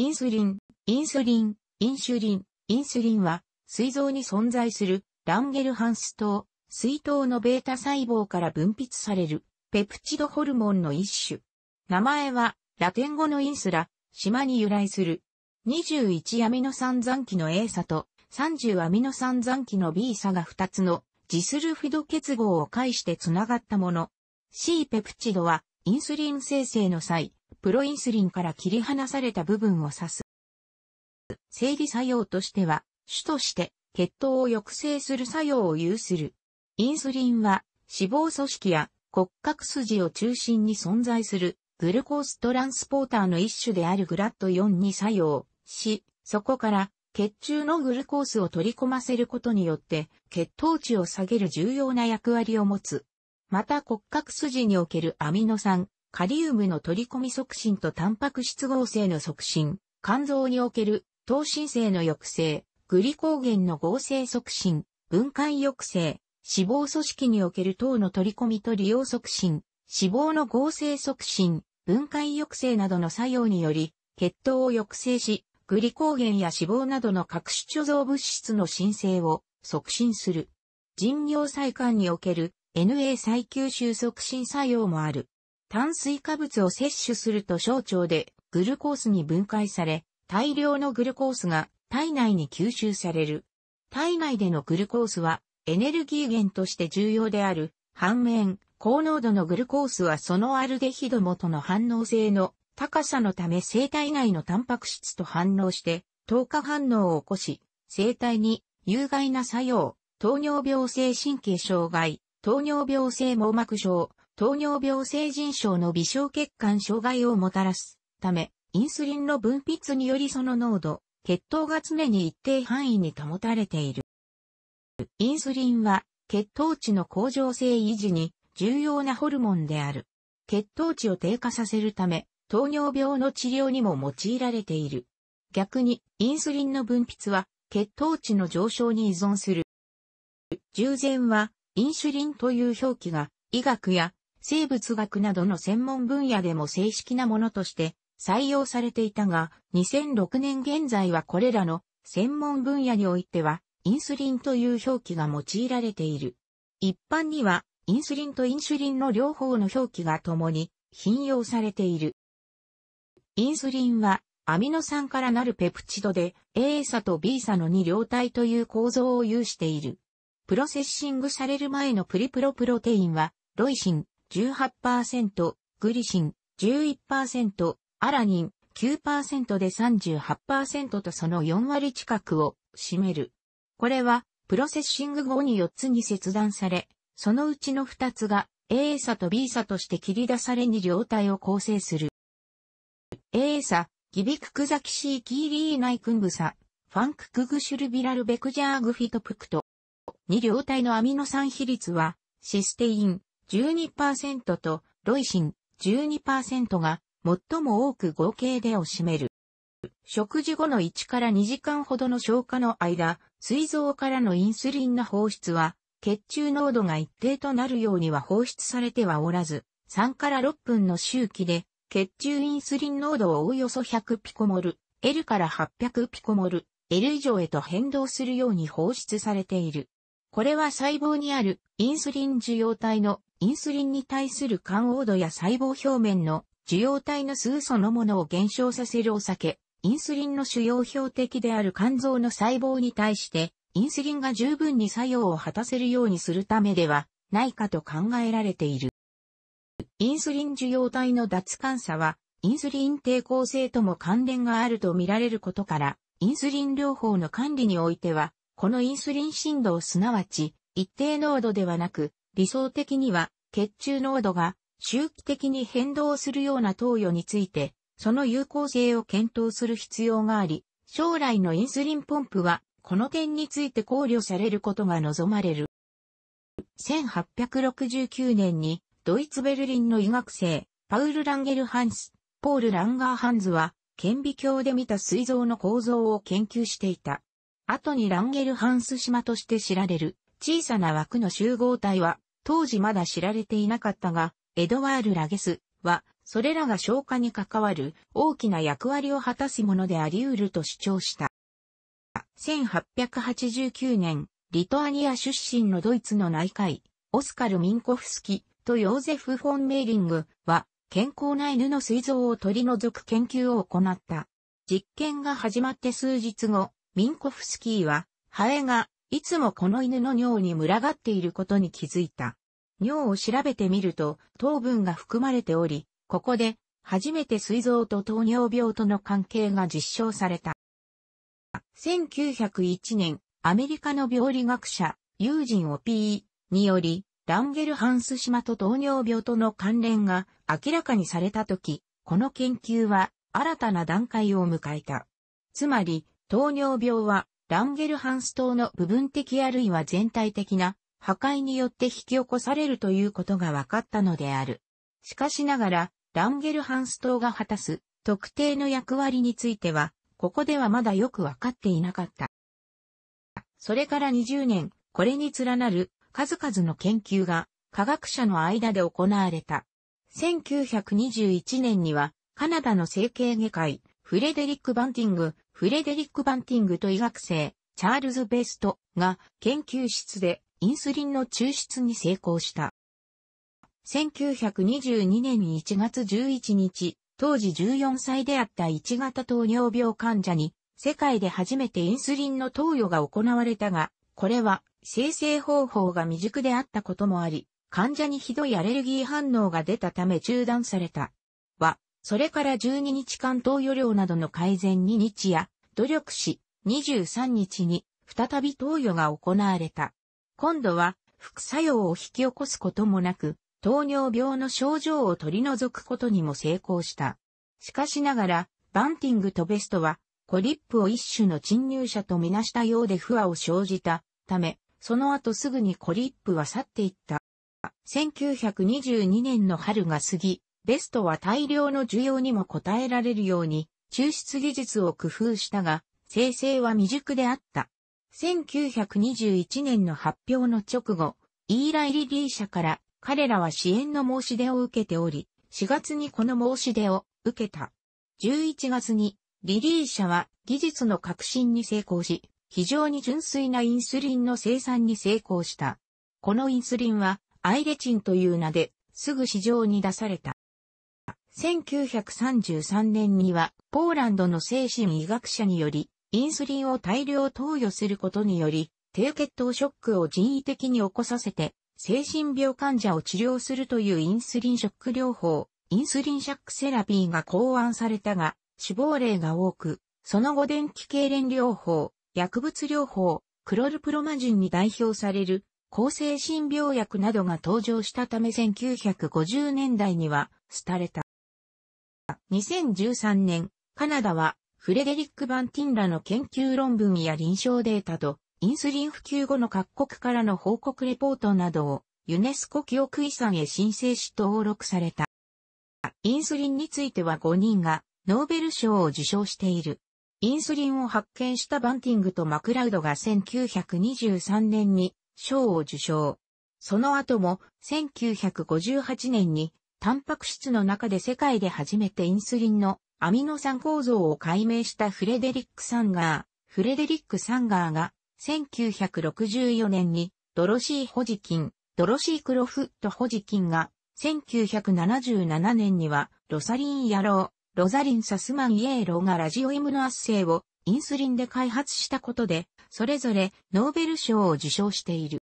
インスリン、インスリン、インシュリン、インスリンは、膵臓に存在するランゲルハンス糖、膵糖のベータ細胞から分泌される、ペプチドホルモンの一種。名前は、ラテン語のインスラ、島に由来する。21アミノ酸残基の A 差と30アミノ酸残基の B 差が2つのジスルフィド結合を介してつながったもの。C ペプチドはインスリン生成の際、プロインスリンから切り離された部分を指す。生理作用としては、主として血糖を抑制する作用を有する。インスリンは脂肪組織や骨格筋を中心に存在するグルコーストランスポーターの一種であるグラット4に作用し、そこから血中のグルコースを取り込ませることによって血糖値を下げる重要な役割を持つ。また骨格筋におけるアミノ酸、カリウムの取り込み促進とタンパク質合成の促進、肝臓における糖新生の抑制、グリコーゲンの合成促進、分解抑制、脂肪組織における糖の取り込みと利用促進、脂肪の合成促進、分解抑制などの作用により、血糖を抑制し、グリコーゲンや脂肪などの各種貯蔵物質の申請を促進する。人尿細管における NA 再吸収促進作用もある。炭水化物を摂取すると小腸でグルコースに分解され、大量のグルコースが体内に吸収される。体内でのグルコースはエネルギー源として重要である。反面、高濃度のグルコースはそのアルデヒド元の反応性の高さのため生体内のタンパク質と反応して糖化反応を起こし、生体に有害な作用、糖尿病性神経障害、糖尿病性網膜症、糖尿病成人症の微小血管障害をもたらすため、インスリンの分泌によりその濃度、血糖が常に一定範囲に保たれている。インスリンは血糖値の向上性維持に重要なホルモンである。血糖値を低下させるため、糖尿病の治療にも用いられている。逆に、インスリンの分泌は血糖値の上昇に依存する。従前は、インシュリンという表記が医学や生物学などの専門分野でも正式なものとして採用されていたが、2006年現在はこれらの専門分野においては、インスリンという表記が用いられている。一般には、インスリンとインシュリンの両方の表記が共に引用されている。インスリンは、アミノ酸からなるペプチドで、A 差と B 差の2両体という構造を有している。プロセッシングされる前のプリプロプロテインは、ロイシン、18%、グリシン、11%、アラニン、9%で38%とその4割近くを占める。これは、プロセッシング後に4つに切断され、そのうちの2つが A 差と B 差として切り出されに両体を構成する。A 差、ギビククザキシーキーリーナイクングサ、ファンククグシュルビラルベクジャーグフィトプクト。2両体のアミノ酸比率は、システイン、12%とロイシン12%が最も多く合計でを占める。食事後の1から2時間ほどの消化の間、水臓からのインスリンの放出は、血中濃度が一定となるようには放出されてはおらず、3から6分の周期で、血中インスリン濃度をおおよそ100ピコモル、L から800ピコモル、L 以上へと変動するように放出されている。これは細胞にあるインスリン受容体のインスリンに対する肝黄度や細胞表面の受容体の数そのものを減少させるお酒、インスリンの主要標的である肝臓の細胞に対して、インスリンが十分に作用を果たせるようにするためではないかと考えられている。インスリン受容体の脱肝差は、インスリン抵抗性とも関連があると見られることから、インスリン療法の管理においては、このインスリン振動すなわち、一定濃度ではなく、理想的には血中濃度が周期的に変動するような投与について、その有効性を検討する必要があり、将来のインスリンポンプは、この点について考慮されることが望まれる。1869年に、ドイツベルリンの医学生、パウル・ランゲルハンス、ポール・ランガーハンズは、顕微鏡で見た膵臓の構造を研究していた。後にランゲルハンス島として知られる小さな枠の集合体は当時まだ知られていなかったが、エドワール・ラゲスは、それらが消化に関わる大きな役割を果たすものであり得ると主張した。1889年、リトアニア出身のドイツの内科医、オスカル・ミンコフスキとヨーゼフ・フォン・メーリングは、健康な犬の膵臓を取り除く研究を行った。実験が始まって数日後、ミンコフスキーは、ハエがいつもこの犬の尿に群がっていることに気づいた。尿を調べてみると糖分が含まれており、ここで初めて水臓と糖尿病との関係が実証された。1901年、アメリカの病理学者、ユージン・オピーにより、ランゲルハンス島と糖尿病との関連が明らかにされたとき、この研究は新たな段階を迎えた。つまり、糖尿病はランゲルハンス島の部分的あるいは全体的な破壊によって引き起こされるということが分かったのである。しかしながら、ランゲルハンス島が果たす特定の役割については、ここではまだよく分かっていなかった。それから20年、これに連なる数々の研究が科学者の間で行われた。1921年には、カナダの整形外科医、フレデリック・バンティング、フレデリック・バンティングと医学生、チャールズ・ベストが研究室でインスリンの抽出に成功した。1922年1月11日、当時14歳であった1型糖尿病患者に、世界で初めてインスリンの投与が行われたが、これは生成方法が未熟であったこともあり、患者にひどいアレルギー反応が出たため中断された。それから12日間投与量などの改善に日夜、努力し、23日に再び投与が行われた。今度は副作用を引き起こすこともなく、糖尿病の症状を取り除くことにも成功した。しかしながら、バンティングとベストは、コリップを一種の侵入者とみなしたようで不和を生じたため、その後すぐにコリップは去っていった。1922年の春が過ぎ、ベストは大量の需要にも応えられるように、抽出技術を工夫したが、生成は未熟であった。1921年の発表の直後、イーライ・リリー社から彼らは支援の申し出を受けており、4月にこの申し出を受けた。11月にリリー社は技術の革新に成功し、非常に純粋なインスリンの生産に成功した。このインスリンはアイレチンという名ですぐ市場に出された。1933年には、ポーランドの精神医学者により、インスリンを大量投与することにより、低血糖ショックを人為的に起こさせて、精神病患者を治療するというインスリンショック療法、インスリンシャックセラピーが考案されたが、死亡例が多く、その後電気痙攣療法、薬物療法、クロルプロマジンに代表される、抗精神病薬などが登場したため1950年代には、廃れた。2013年、カナダはフレデリック・バンティンらの研究論文や臨床データと、インスリン普及後の各国からの報告レポートなどを、ユネスコ記憶遺産へ申請し登録された。インスリンについては5人が、ノーベル賞を受賞している。インスリンを発見したバンティングとマクラウドが1923年に賞を受賞。その後も1958年にタンパク質の中で世界で初めてインスリンのアミノ酸構造を解明したフレデリック・サンガー。フレデリック・サンガーが1964年にドロシー・ホジキン、ドロシー・クロフット・ホジキンが1977年にはロサリン・ヤロー、ロザリン・サスマン・イエーローがラジオイムのアッセイをインスリンで開発したことで、それぞれノーベル賞を受賞している。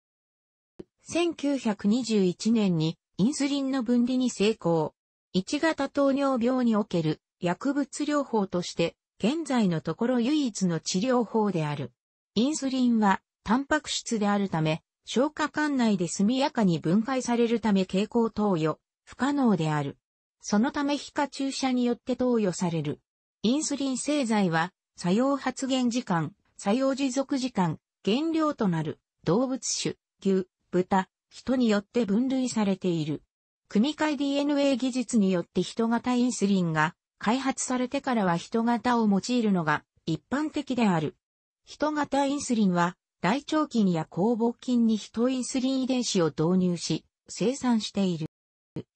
1921年にインスリンの分離に成功。1型糖尿病における薬物療法として、現在のところ唯一の治療法である。インスリンは、タンパク質であるため、消化管内で速やかに分解されるため蛍光投与、不可能である。そのため皮下注射によって投与される。インスリン製剤は、作用発現時間、作用持続時間、原料となる動物種、牛、豚、人によって分類されている。組み換え DNA 技術によって人型インスリンが開発されてからは人型を用いるのが一般的である。人型インスリンは大腸菌や酵母菌に人インスリン遺伝子を導入し生産している。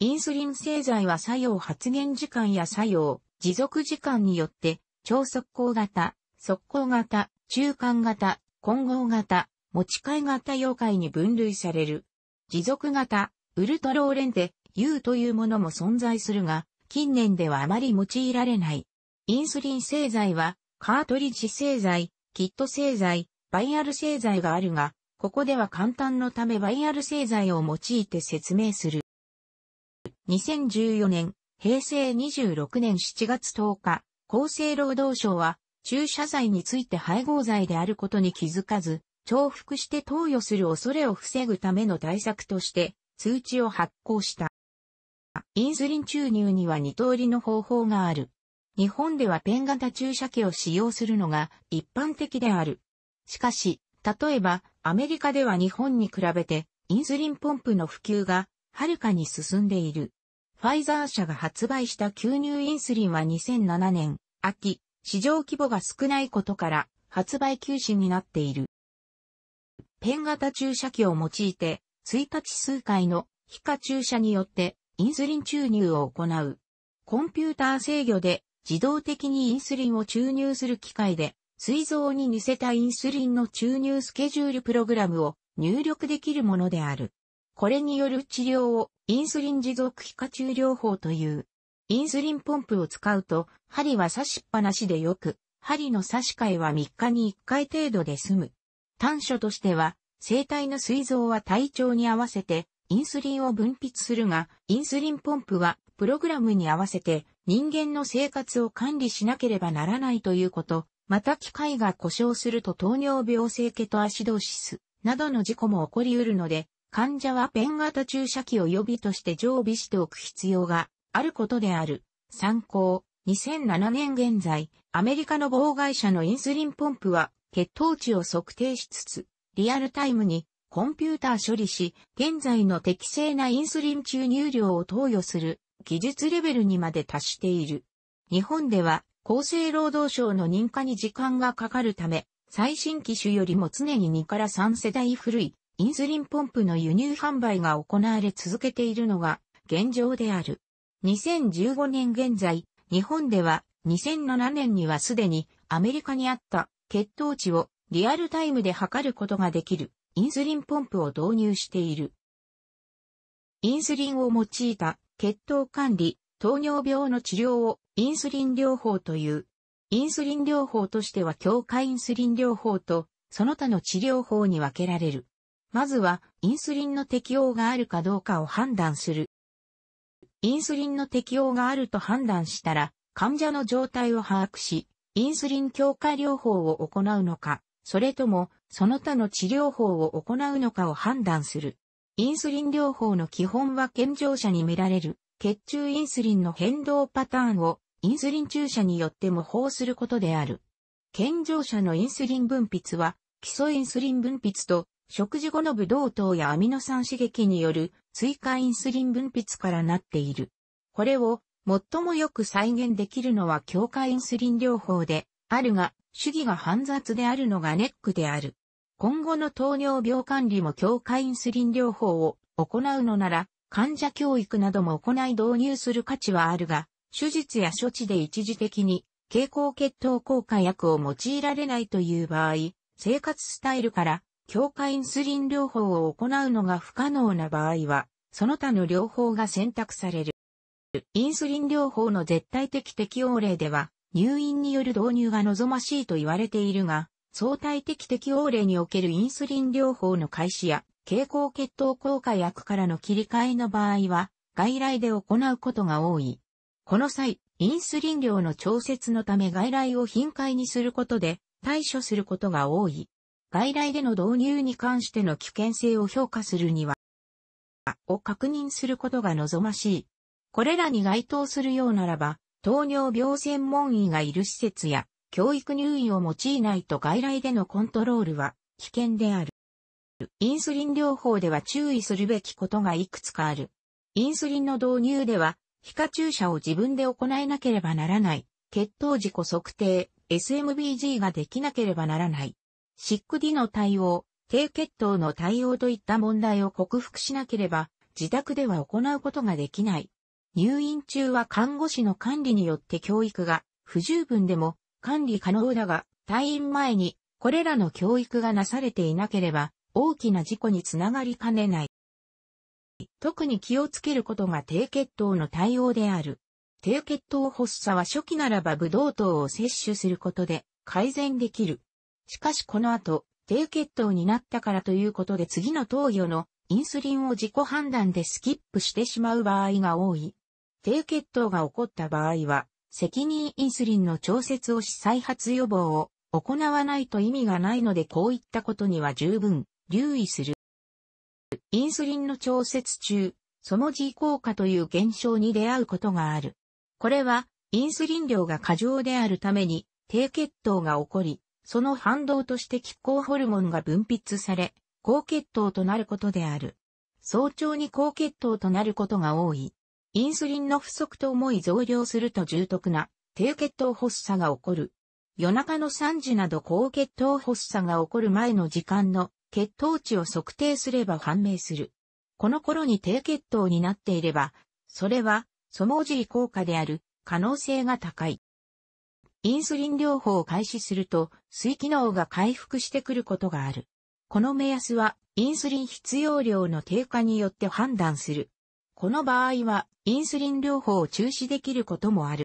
インスリン製剤は作用発現時間や作用、持続時間によって超速攻型、速攻型、中間型、混合型、持ち替え型溶解に分類される。持続型、ウルトローレンテ、U というものも存在するが、近年ではあまり用いられない。インスリン製剤は、カートリッジ製剤、キット製剤、バイアル製剤があるが、ここでは簡単のためバイアル製剤を用いて説明する。2014年、平成26年7月10日、厚生労働省は、注射剤について配合剤であることに気づかず、重複して投与する恐れを防ぐための対策として通知を発行した。インスリン注入には2通りの方法がある。日本ではペン型注射器を使用するのが一般的である。しかし、例えばアメリカでは日本に比べてインスリンポンプの普及がはるかに進んでいる。ファイザー社が発売した吸入インスリンは2007年秋、市場規模が少ないことから発売休止になっている。ペン型注射器を用いて、1日数回の皮下注射によってインスリン注入を行う。コンピューター制御で自動的にインスリンを注入する機械で、膵臓に似せたインスリンの注入スケジュールプログラムを入力できるものである。これによる治療をインスリン持続皮下注療法という。インスリンポンプを使うと、針は刺しっぱなしでよく、針の刺し替えは3日に1回程度で済む。短所としては、生体の膵臓は体調に合わせてインスリンを分泌するが、インスリンポンプはプログラムに合わせて人間の生活を管理しなければならないということ、また機械が故障すると糖尿病性ケトアシドーシスなどの事故も起こり得るので、患者はペン型注射器を予備として常備しておく必要があることである。参考、2007年現在、アメリカの妨害者のインスリンポンプは血糖値を測定しつつ、リアルタイムにコンピューター処理し、現在の適正なインスリン注入量を投与する技術レベルにまで達している。日本では厚生労働省の認可に時間がかかるため、最新機種よりも常に2から3世代古いインスリンポンプの輸入販売が行われ続けているのが現状である。2015年現在、日本では2007年にはすでにアメリカにあった血糖値をリアルタイムで測ることができるインスリンポンプを導入している。インスリンを用いた血糖管理、糖尿病の治療をインスリン療法という。インスリン療法としては強化インスリン療法とその他の治療法に分けられる。まずはインスリンの適応があるかどうかを判断する。インスリンの適応があると判断したら患者の状態を把握し、インスリン強化療法を行うのか、それともその他の治療法を行うのかを判断する。インスリン療法の基本は健常者に見られる血中インスリンの変動パターンをインスリン注射によって模倣することである。健常者のインスリン分泌は基礎インスリン分泌と食事後のブドウ糖やアミノ酸刺激による追加インスリン分泌からなっている。これを最もよく再現できるのは強化インスリン療法で、あるが、主義が煩雑であるのがネックである。今後の糖尿病管理も強化インスリン療法を行うのなら、患者教育なども行い導入する価値はあるが、手術や処置で一時的に経口血糖効果薬を用いられないという場合、生活スタイルから強化インスリン療法を行うのが不可能な場合は、その他の療法が選択される。インスリン療法の絶対的適応例では、入院による導入が望ましいと言われているが、相対的適応例におけるインスリン療法の開始や、経口血糖効果薬からの切り替えの場合は、外来で行うことが多い。この際、インスリン量の調節のため外来を頻回にすることで対処することが多い。外来での導入に関しての危険性を評価するには、を確認することが望ましい。これらに該当するようならば、糖尿病専門医がいる施設や、教育入院を用いないと外来でのコントロールは危険である。インスリン療法では注意するべきことがいくつかある。インスリンの導入では、皮下注射を自分で行えなければならない、血糖自己測定、SMBG ができなければならない。ックデ d の対応、低血糖の対応といった問題を克服しなければ、自宅では行うことができない。入院中は看護師の管理によって教育が不十分でも管理可能だが、退院前にこれらの教育がなされていなければ大きな事故につながりかねない。特に気をつけることが低血糖の対応である。低血糖発作は初期ならばブドウ糖を摂取することで改善できる。しかしこの後、低血糖になったからということで次の投与のインスリンを自己判断でスキップしてしまう場合が多い。低血糖が起こった場合は、責任インスリンの調節をし再発予防を行わないと意味がないのでこういったことには十分留意する。インスリンの調節中、その G 効果という現象に出会うことがある。これは、インスリン量が過剰であるために、低血糖が起こり、その反動として気候ホルモンが分泌され、高血糖となることである。早朝に高血糖となることが多い。インスリンの不足と思い増量すると重篤な低血糖発作が起こる。夜中の3時など高血糖発作が起こる前の時間の血糖値を測定すれば判明する。この頃に低血糖になっていれば、それは、ソモージー効果である可能性が高い。インスリン療法を開始すると、水機能が回復してくることがある。この目安は、インスリン必要量の低下によって判断するこの場合は、インスリン療法を中止できることもある。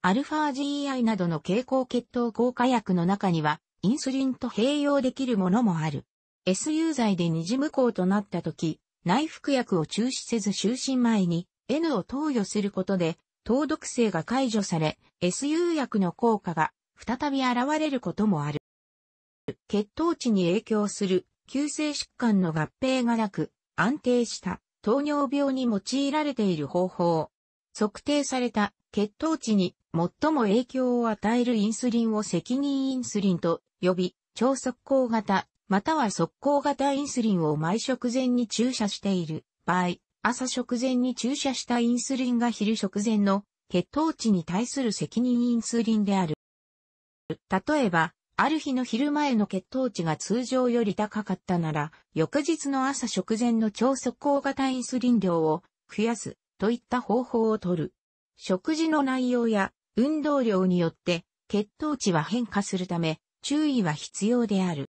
アルファ GI などの経口血糖効果薬の中には、インスリンと併用できるものもある。SU 剤で二次無効となった時、内服薬を中止せず就寝前に N を投与することで、糖毒性が解除され、SU 薬の効果が再び現れることもある。血糖値に影響する急性疾患の合併がなく、安定した糖尿病に用いられている方法。測定された血糖値に最も影響を与えるインスリンを責任インスリンと呼び、超速攻型、または速攻型インスリンを毎食前に注射している場合、朝食前に注射したインスリンが昼食前の血糖値に対する責任インスリンである。例えば、ある日の昼前の血糖値が通常より高かったなら、翌日の朝食前の超速効型インスリン量を増やすといった方法をとる。食事の内容や運動量によって血糖値は変化するため注意は必要である。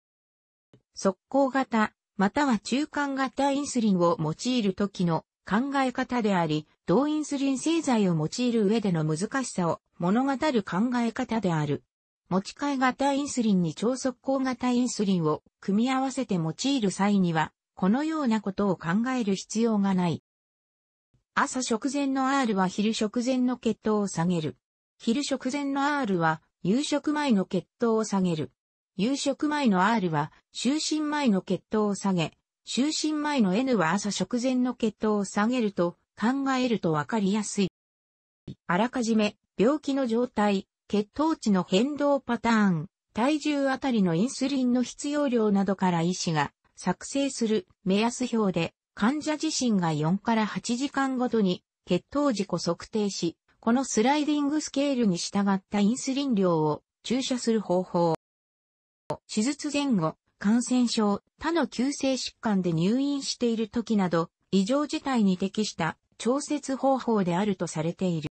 速効型または中間型インスリンを用いる時の考え方であり、同インスリン製剤を用いる上での難しさを物語る考え方である。持ち替え型インスリンに超速攻型インスリンを組み合わせて用いる際には、このようなことを考える必要がない。朝食前の R は昼食前の血糖を下げる。昼食前の R は夕食前の血糖を下げる。夕食前の R は就寝前の血糖を下げ、就寝前の N は朝食前の血糖を下げると考えるとわかりやすい。あらかじめ病気の状態、血糖値の変動パターン、体重あたりのインスリンの必要量などから医師が作成する目安表で患者自身が4から8時間ごとに血糖事故。測定し、このスライディングスケールに従ったインスリン量を注射する方法。手術前後、感染症、他の急性疾患で入院している時など、異常事態に適した調節方法であるとされている。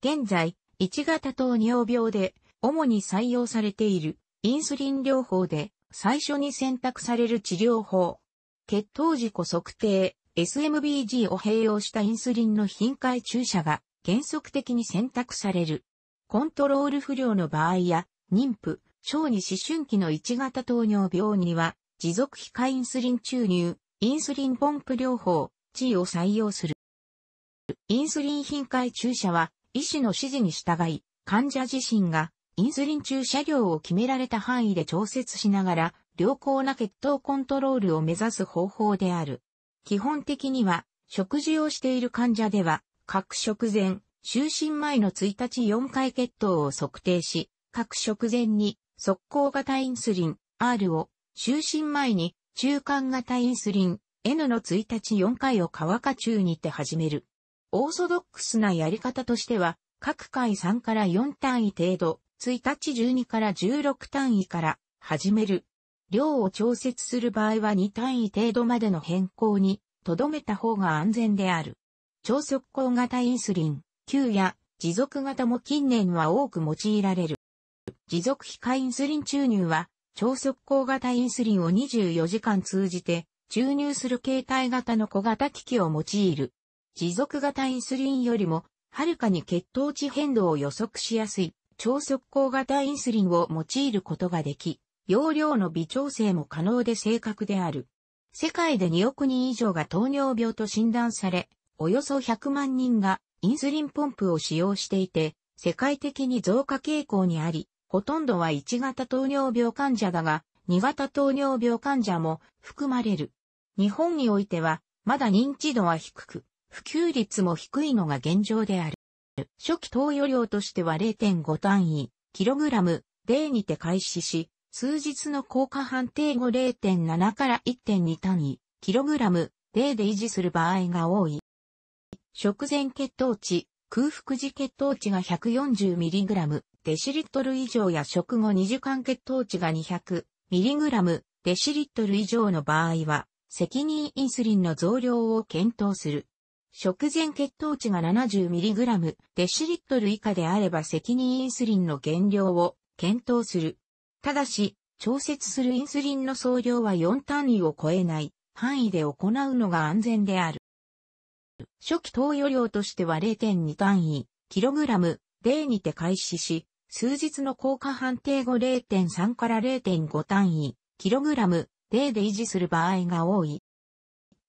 現在、1型糖尿病で主に採用されているインスリン療法で最初に選択される治療法。血糖自己測定 SMBG を併用したインスリンの頻回注射が原則的に選択される。コントロール不良の場合や妊婦、小児思春期の1型糖尿病には持続非下インスリン注入、インスリンポンプ療法、地位を採用する。インスリン頻回注射は医師の指示に従い、患者自身がインスリン注射量を決められた範囲で調節しながら、良好な血糖コントロールを目指す方法である。基本的には、食事をしている患者では、各食前、就寝前の1日4回血糖を測定し、各食前に速攻型インスリン R を、就寝前に中間型インスリン N の1日4回を乾か中にて始める。オーソドックスなやり方としては、各回3から4単位程度、1日12から16単位から始める。量を調節する場合は2単位程度までの変更に、留めた方が安全である。超速効型インスリン、Q や持続型も近年は多く用いられる。持続非化インスリン注入は、超速効型インスリンを24時間通じて注入する携帯型の小型機器を用いる。持続型インスリンよりも、はるかに血糖値変動を予測しやすい、超速効型インスリンを用いることができ、容量の微調整も可能で正確である。世界で2億人以上が糖尿病と診断され、およそ100万人がインスリンポンプを使用していて、世界的に増加傾向にあり、ほとんどは1型糖尿病患者だが、2型糖尿病患者も含まれる。日本においては、まだ認知度は低く、普及率も低いのが現状である。初期投与量としては0.5単位、キログラム、デーにて開始し、数日の効果判定後0.7から1.2単位、キログラム、デーで維持する場合が多い。食前血糖値、空腹時血糖値が 140mg デシリットル以上や食後2時間血糖値が 200mg デシリットル以上の場合は、責任インスリンの増量を検討する。食前血糖値が 70mg デシリットル以下であれば責任インスリンの減量を検討する。ただし、調節するインスリンの総量は4単位を超えない範囲で行うのが安全である。初期投与量としては0.2単位、kg、例にて開始し、数日の効果判定後0.3から0.5単位、kg、例で維持する場合が多い。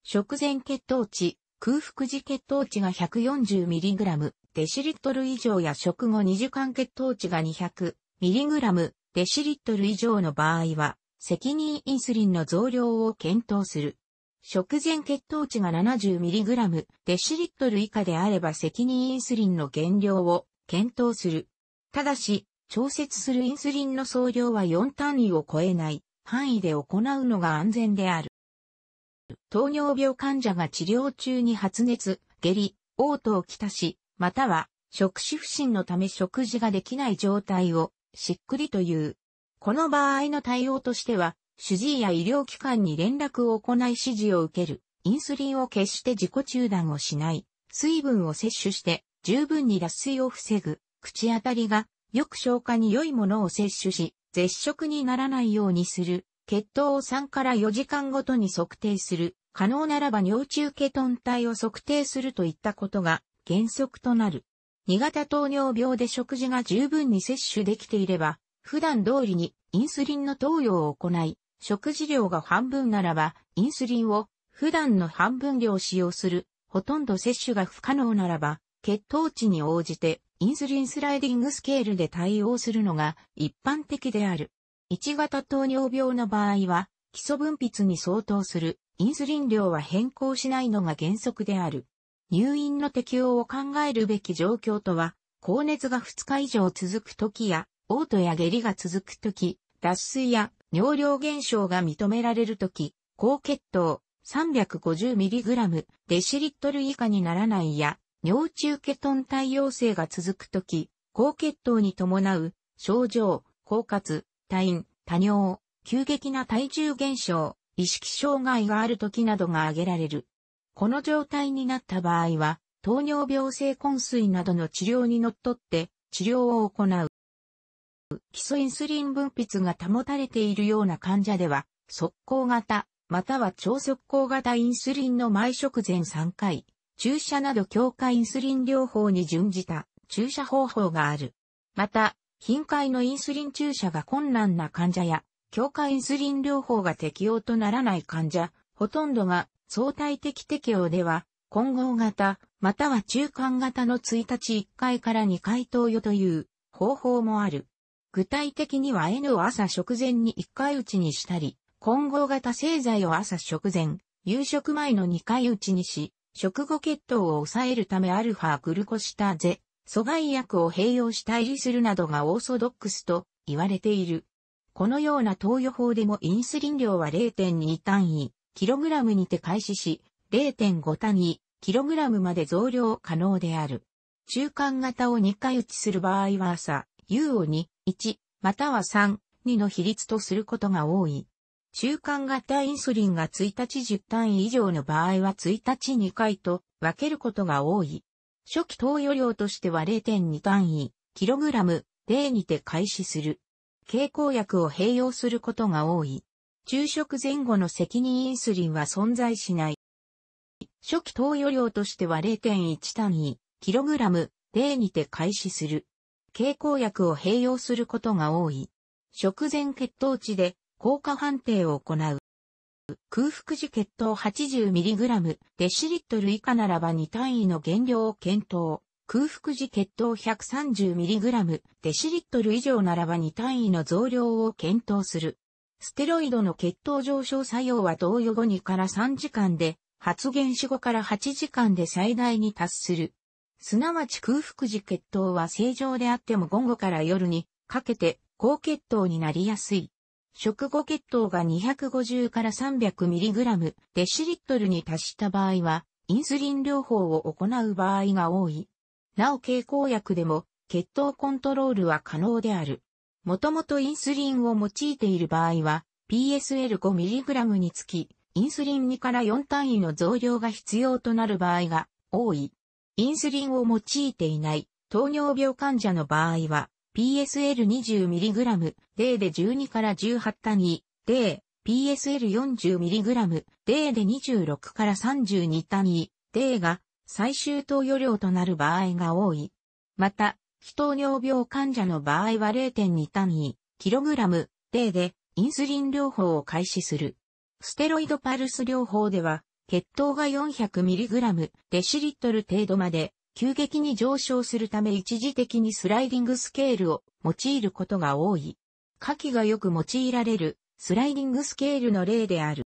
食前血糖値、空腹時血糖値が 140mg デシリットル以上や食後2時間血糖値が 200mg デシリットル以上の場合は、責任インスリンの増量を検討する。食前血糖値が 70mg デシリットル以下であれば責任インスリンの減量を検討する。ただし、調節するインスリンの総量は4単位を超えない範囲で行うのが安全である。糖尿病患者が治療中に発熱、下痢、嘔吐をきたし、または食事不振のため食事ができない状態をしっくりという。この場合の対応としては、主治医や医療機関に連絡を行い指示を受ける、インスリンを決して自己中断をしない、水分を摂取して十分に脱水を防ぐ、口当たりがよく消化に良いものを摂取し、絶食にならないようにする、血糖を3から4時間ごとに測定する、可能ならば尿中ケトン体を測定するといったことが原則となる。2型糖尿病で食事が十分に摂取できていれば、普段通りにインスリンの投与を行い、食事量が半分ならば、インスリンを普段の半分量使用する、ほとんど摂取が不可能ならば、血糖値に応じてインスリンスライディングスケールで対応するのが一般的である。1型糖尿病の場合は、基礎分泌に相当するインスリン量は変更しないのが原則である。入院の適用を考えるべき状況とは、高熱が2日以上続く時や、嘔吐や下痢が続く時、脱水や尿量減少が認められる時、高血糖 350mg デシリットル以下にならないや、尿中ケトン対応性が続く時、高血糖に伴う症状、高滑、退院、多尿、急激な体重減少、意識障害がある時などが挙げられる。この状態になった場合は、糖尿病性昏睡などの治療にのっとって治療を行う。基礎インスリン分泌が保たれているような患者では、速攻型、または超速攻型インスリンの毎食前3回、注射など強化インスリン療法に準じた注射方法がある。また、頻回のインスリン注射が困難な患者や、強化インスリン療法が適用とならない患者、ほとんどが相対的適用では、混合型、または中間型の1日1回から2回投与という方法もある。具体的には N を朝食前に1回打ちにしたり、混合型製剤を朝食前、夕食前の2回打ちにし、食後血糖を抑えるためアルファグルコシターゼ、阻害薬を併用したりするなどがオーソドックスと言われている。このような投与法でもインスリン量は0.2単位、kg にて開始し、0.5単位、kg まで増量可能である。中間型を2回打ちする場合は朝、U を2、1、または3、2の比率とすることが多い。中間型インスリンが1日10単位以上の場合は1日2回と分けることが多い。初期投与量としては0.2単位、kg 0にて開始する。経口薬を併用することが多い。昼食前後の責任インスリンは存在しない。初期投与量としては0.1単位、キログラム例にて開始する。経口薬を併用することが多い。食前血糖値で効果判定を行う。空腹時血糖 80mg デシリットル以下ならば2単位の減量を検討。空腹時血糖 130mg デシリットル以上ならば2単位の増量を検討する。ステロイドの血糖上昇作用は投与後2から3時間で、発現死後から8時間で最大に達する。すなわち空腹時血糖は正常であっても午後から夜にかけて高血糖になりやすい。食後血糖が250から 300mg デシリットルに達した場合は、インスリン療法を行う場合が多い。なお経口薬でも血糖コントロールは可能である。もともとインスリンを用いている場合は PSL5mg につきインスリン2から4単位の増量が必要となる場合が多い。インスリンを用いていない糖尿病患者の場合は PSL20mg 例で12から18単位例 PSL40mg 例で26から32単位例が最終投与量となる場合が多い。また、非糖尿病患者の場合は0.2単位、キログラム、例でインスリン療法を開始する。ステロイドパルス療法では、血糖が 400mg デシリットル程度まで急激に上昇するため一時的にスライディングスケールを用いることが多い。下記がよく用いられるスライディングスケールの例である。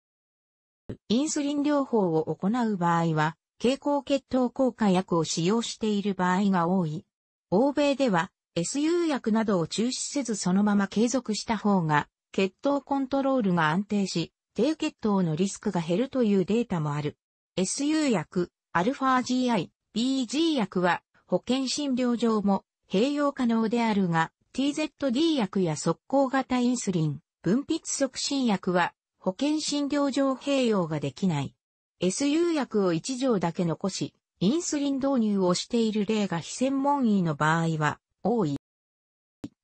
インスリン療法を行う場合は、蛍光血糖効果薬を使用している場合が多い。欧米では SU 薬などを中止せずそのまま継続した方が血糖コントロールが安定し、低血糖のリスクが減るというデータもある。SU 薬、アルファ GI、BG 薬は保険診療上も併用可能であるが、TZD 薬や速攻型インスリン、分泌促進薬は保険診療上併用ができない。SU 薬を一錠だけ残し、インスリン導入をしている例が非専門医の場合は多い。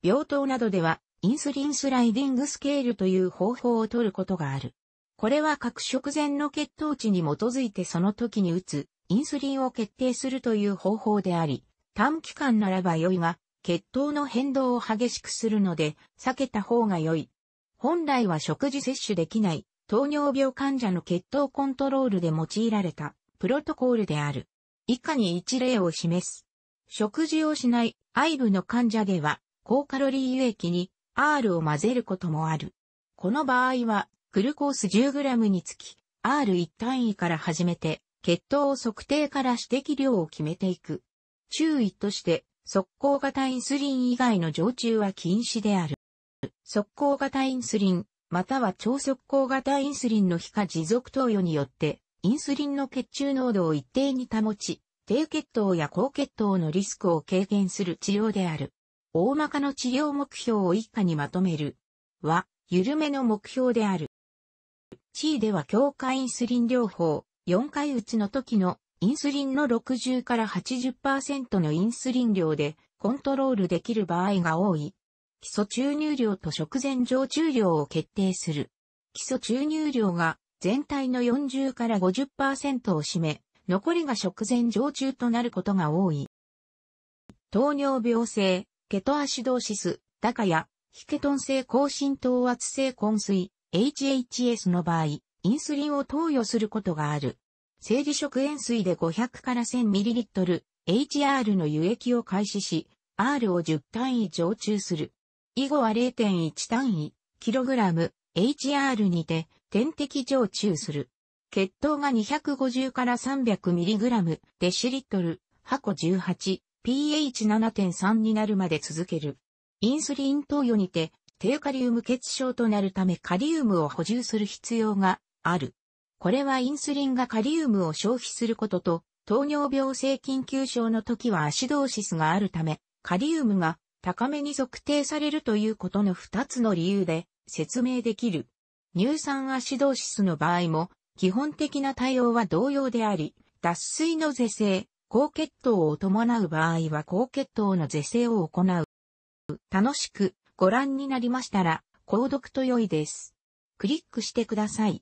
病棟などでは、インスリンスライディングスケールという方法を取ることがある。これは各食前の血糖値に基づいてその時に打つ、インスリンを決定するという方法であり、短期間ならば良いが、血糖の変動を激しくするので、避けた方が良い。本来は食事摂取できない、糖尿病患者の血糖コントロールで用いられたプロトコールである。以下に一例を示す。食事をしない愛部の患者では、高カロリー油液に R を混ぜることもある。この場合は、グルコース 10g につき、R1 単位から始めて、血糖を測定から指摘量を決めていく。注意として、速攻型インスリン以外の常駐は禁止である。速攻型インスリン、または超速効型インスリンの皮下持続投与によって、インスリンの血中濃度を一定に保ち、低血糖や高血糖のリスクを軽減する治療である。大まかの治療目標を以下にまとめる。は、緩めの目標である。C では強化インスリン療法、4回打ちの時のインスリンの60から80%のインスリン量でコントロールできる場合が多い。基礎注入量と食前常駐量を決定する。基礎注入量が全体の40から50%を占め、残りが食前常駐となることが多い。糖尿病性、ケトアシドーシス、ダカや、ヒケトン性高浸透圧性昏睡、HHS の場合、インスリンを投与することがある。生理食塩水で500から 1000ml、HR の輸液を開始し、R を10単位常駐する。以後は0.1単位、キログラム、HR にて、点滴常駐する。血糖が250から300ミリグラム、デシリットル、箱18、pH7.3 になるまで続ける。インスリン投与にて、低カリウム血症となるためカリウムを補充する必要がある。これはインスリンがカリウムを消費することと、糖尿病性緊急症の時はアシドーシスがあるため、カリウムが高めに測定されるということの2つの理由で説明できる。乳酸アシドーシスの場合も、基本的な対応は同様であり、脱水の是正、高血糖を伴う場合は高血糖の是正を行う。楽しくご覧になりましたら、購読と良いです。クリックしてください。